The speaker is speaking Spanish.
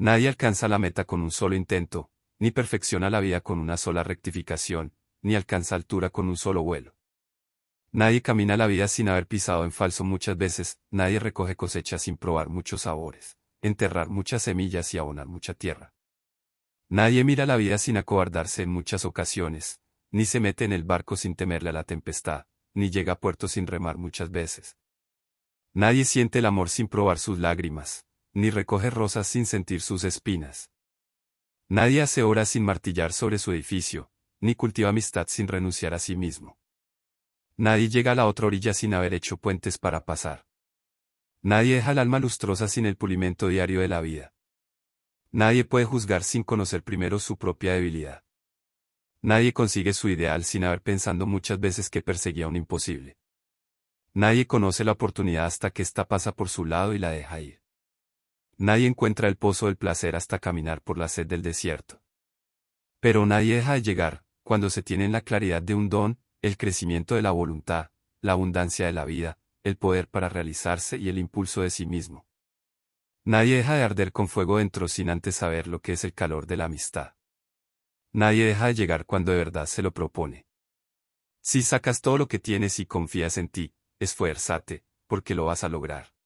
Nadie alcanza la meta con un solo intento, ni perfecciona la vida con una sola rectificación, ni alcanza altura con un solo vuelo. Nadie camina la vida sin haber pisado en falso muchas veces, nadie recoge cosechas sin probar muchos sabores, enterrar muchas semillas y abonar mucha tierra. Nadie mira la vida sin acobardarse en muchas ocasiones, ni se mete en el barco sin temerle a la tempestad, ni llega a puerto sin remar muchas veces. Nadie siente el amor sin probar sus lágrimas, ni recoge rosas sin sentir sus espinas. Nadie hace ora sin martillar sobre su edificio, ni cultiva amistad sin renunciar a sí mismo. Nadie llega a la otra orilla sin haber hecho puentes para pasar. Nadie deja el alma lustrosa sin el pulimento diario de la vida. Nadie puede juzgar sin conocer primero su propia debilidad. Nadie consigue su ideal sin haber pensado muchas veces que perseguía un imposible. Nadie conoce la oportunidad hasta que ésta pasa por su lado y la deja ir. Nadie encuentra el pozo del placer hasta caminar por la sed del desierto. Pero nadie deja de llegar, cuando se tiene la claridad de un don, el crecimiento de la voluntad, la abundancia de la vida, el poder para realizarse y el impulso de sí mismo. Nadie deja de arder con fuego dentro sin antes saber lo que es el calor de la amistad. Nadie deja de llegar cuando de verdad se lo propone. Si sacas todo lo que tienes y confías en ti, esfuérzate, porque lo vas a lograr.